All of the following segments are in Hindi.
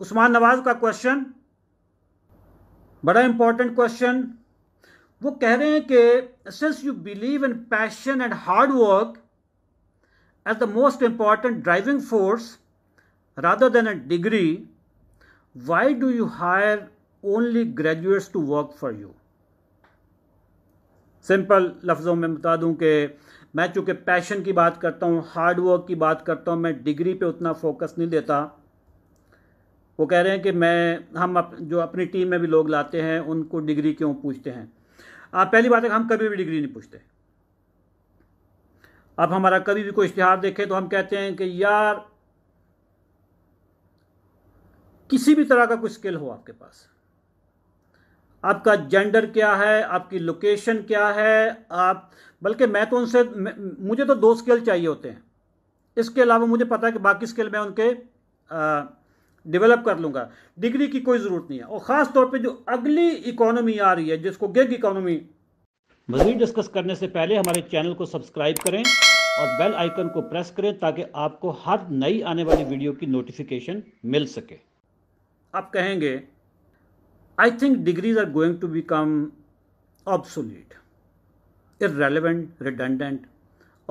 उस्मान नवाज का क्वेश्चन बड़ा इंपॉर्टेंट क्वेश्चन वो कह रहे हैं कि since you believe in passion and hard work as the most important driving force rather than a degree why do you hire only graduates to work for you simple लफ्ज़ों में बता दूं कि मैं चूंकि पैशन की बात करता हूँ हार्ड वर्क की बात करता हूँ मैं डिग्री पे उतना फोकस नहीं देता वो कह रहे हैं कि मैं हम अप, जो अपनी टीम में भी लोग लाते हैं उनको डिग्री क्यों पूछते हैं आप पहली बात है हम कभी भी डिग्री नहीं पूछते आप हमारा कभी भी कोई इश्तिहार देखें तो हम कहते हैं कि यार किसी भी तरह का कोई स्किल हो आपके पास आपका जेंडर क्या है आपकी लोकेशन क्या है आप बल्कि मैं तो उनसे मुझे तो दो स्किल चाहिए होते हैं इसके अलावा मुझे पता है कि बाकी स्किल मैं उनके आ, डेवलप कर लूँगा डिग्री की कोई ज़रूरत नहीं है और ख़ास तौर पर जो अगली इकोनॉमी आ रही है जिसको गिग इकोनॉमी मज़ीद डिस्कस करने से पहले हमारे चैनल को सब्सक्राइब करें और बेल आइकन को प्रेस करें ताकि आपको हर नई आने वाली वीडियो की नोटिफिकेशन मिल सके आप कहेंगे I think degrees are going to become obsolete irrelevant redundant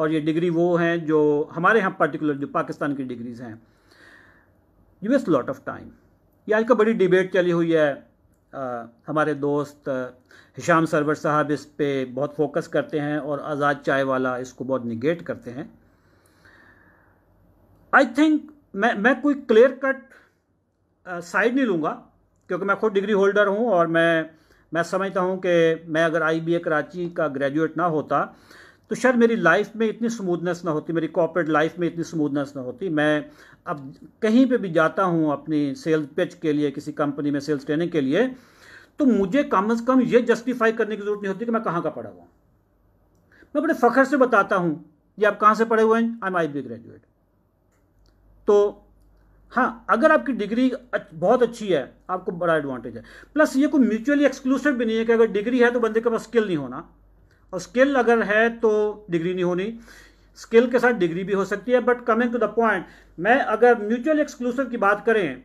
और ये डिग्री वो हैं जो हमारे यहाँ पर्टिकुलर जो पाकिस्तान की डिग्रीज़ हैं you waste lot of time ये आज का बड़ी डिबेट चली हुई है आ, हमारे दोस्त हिशाम सरवर साहब इस पर बहुत फोकस करते हैं और आज़ाद चाय वाला इसको बहुत निगेट करते हैं आई थिंक मैं मैं कोई क्लियर कट साइड नहीं लूँगा क्योंकि मैं खुद डिग्री होल्डर हूँ और मैं मैं समझता हूँ कि मैं अगर आई कराची का ग्रेजुएट ना होता तो शायद मेरी लाइफ में इतनी स्मूदनेस ना होती मेरी कॉपरेट लाइफ में इतनी स्मूदनेस ना होती मैं अब कहीं पे भी जाता हूँ अपनी सेल्स पिच के लिए किसी कंपनी में सेल्स ट्रेनिंग के लिए तो मुझे कम से कम ये जस्टिफाई करने की जरूरत नहीं होती कि मैं कहाँ का पढ़ा हुआ मैं बड़े फ़ख्र से बताता हूँ ये आप कहाँ से पढ़े हुए हैं I am I B graduate तो हाँ अगर आपकी डिग्री बहुत अच्छी है आपको बड़ा एडवांटेज है प्लस ये कोई म्यूचुअली एक्सक्लूसिव भी नहीं है कि अगर डिग्री है तो बंदे के पास स्किल नहीं होना और स्किल अगर है तो डिग्री नहीं होनी स्किल के साथ डिग्री भी हो सकती है but coming to the point मैं अगर म्यूचुअल एक्सक्लूसिव की बात करें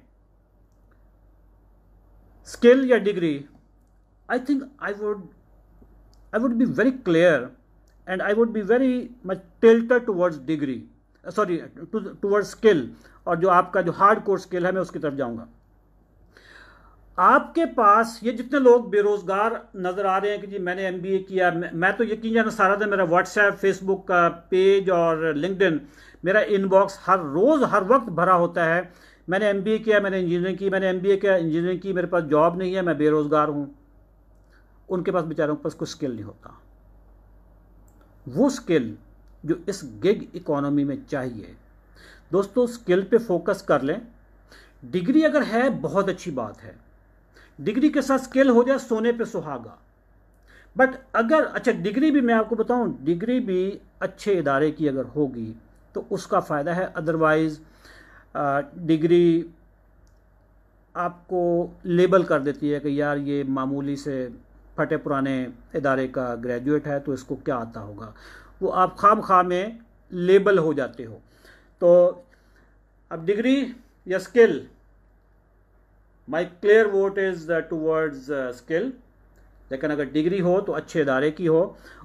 स्किल या degree I think I would I would be very clear and I would be very much tilted towards degree sorry towards skill और जो आपका जो हार्ड कोर स्किल है मैं उसकी तरफ जाऊंगा आपके पास ये जितने लोग बेरोजगार नजर आ रहे हैं कि जी मैंने एम बी ए किया मैं तो यकीन जाना सारा दिन मेरा व्हाट्सएप फेसबुक का पेज और लिंकड मेरा इनबॉक्स हर रोज़ हर वक्त भरा होता है मैंने एम बी ए किया मैंने इंजीनियरिंग की मैंने एम बी ए किया इंजीनियरिंग की मेरे पास जॉब नहीं है मैं बेरोज़गार हूँ उनके पास बेचारों के पास कुछ स्किल नहीं होता वो स्किल जो इस गिग इकोनॉमी में चाहिए दोस्तों स्किल पे फोकस कर लें डिग्री अगर है बहुत अच्छी बात है डिग्री के साथ स्केल हो जाए सोने पे सुहागा बट अगर अच्छा डिग्री भी मैं आपको बताऊं डिग्री भी अच्छे इदारे की अगर होगी तो उसका फ़ायदा है अदरवाइज़ डिग्री आपको लेबल कर देती है कि यार ये मामूली से फटे पुराने इदारे का ग्रेजुएट है तो इसको क्या आता होगा वो आप खाम खा में लेबल हो जाते हो तो अब डिग्री या skill my clear vote is towards skill लेकिन अगर डिग्री हो तो अच्छे इदारे की हो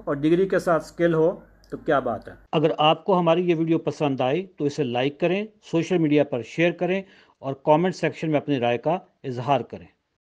और डिग्री के साथ स्किल हो तो क्या बात है अगर आपको हमारी ये वीडियो पसंद आए तो इसे लाइक करें सोशल मीडिया पर शेयर करें और कमेंट सेक्शन में अपनी राय का इजहार करें